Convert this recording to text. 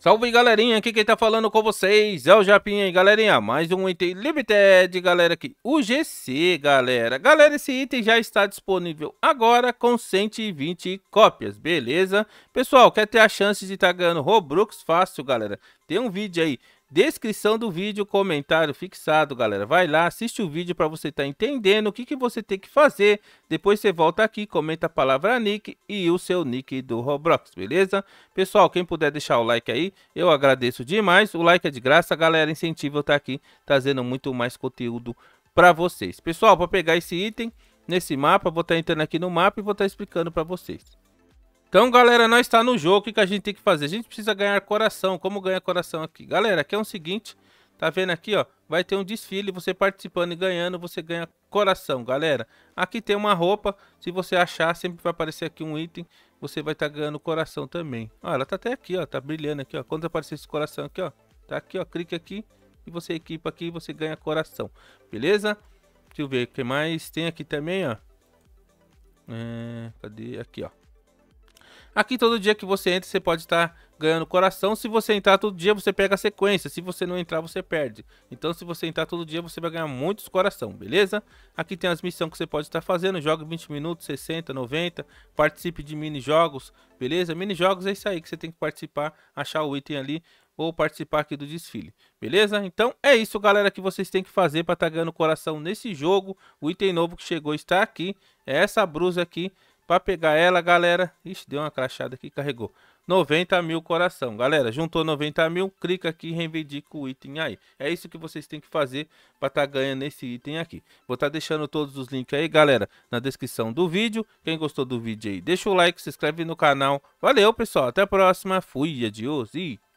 Salve galerinha, aqui quem tá falando com vocês é o Japinha aí galerinha, mais um item Limited galera aqui, o GC galera Galera, esse item já está disponível agora com 120 cópias, beleza? Pessoal, quer ter a chance de estar tá ganhando Robux fácil galera, tem um vídeo aí Descrição do vídeo, comentário fixado, galera. Vai lá, assiste o vídeo para você estar tá entendendo o que, que você tem que fazer. Depois você volta aqui, comenta a palavra nick e o seu nick do Roblox, beleza? Pessoal, quem puder deixar o like aí, eu agradeço demais. O like é de graça, galera. Incentivo eu estar tá aqui trazendo muito mais conteúdo para vocês. Pessoal, para pegar esse item nesse mapa, vou estar tá entrando aqui no mapa e vou estar tá explicando para vocês. Então, galera, nós está no jogo. O que, a gente tem que fazer? A gente precisa ganhar coração. Como ganhar coração aqui? Galera, aqui é o seguinte. Tá vendo aqui, ó? Vai ter um desfile. Você participando e ganhando, você ganha coração, galera. Aqui tem uma roupa. Se você achar, sempre vai aparecer aqui um item. Você vai estar tá ganhando coração também. Ó, ela tá até aqui, ó. Tá brilhando aqui, ó. Quando aparecer esse coração aqui, ó. Tá aqui, ó. Clique aqui. E você equipa aqui e você ganha coração. Beleza? Deixa eu ver o que mais tem aqui também, ó. É, cadê? Aqui, ó. Aqui todo dia que você entra, você pode estar ganhando coração. Se você entrar todo dia, você pega a sequência. Se você não entrar, você perde. Então, se você entrar todo dia, você vai ganhar muitos coração, beleza? Aqui tem as missões que você pode estar fazendo. Jogue 20 minutos, 60, 90. Participe de mini-jogos, beleza? Mini-jogos é isso aí que você tem que participar, achar o item ali ou participar aqui do desfile, beleza? Então é isso, galera, que vocês têm que fazer para estar tá ganhando coração nesse jogo. O item novo que chegou está aqui, é essa brusa aqui Pra pegar ela, galera. Ixi, deu uma crachada aqui, carregou. 90 mil coração. Galera, juntou 90 mil, clica aqui e reivindica o item aí. É isso que vocês têm que fazer para estar tá ganhando esse item aqui. Vou estar tá deixando todos os links aí, galera, na descrição do vídeo. Quem gostou do vídeo aí, deixa o like, se inscreve no canal. Valeu, pessoal. Até a próxima. Fui, adiós e...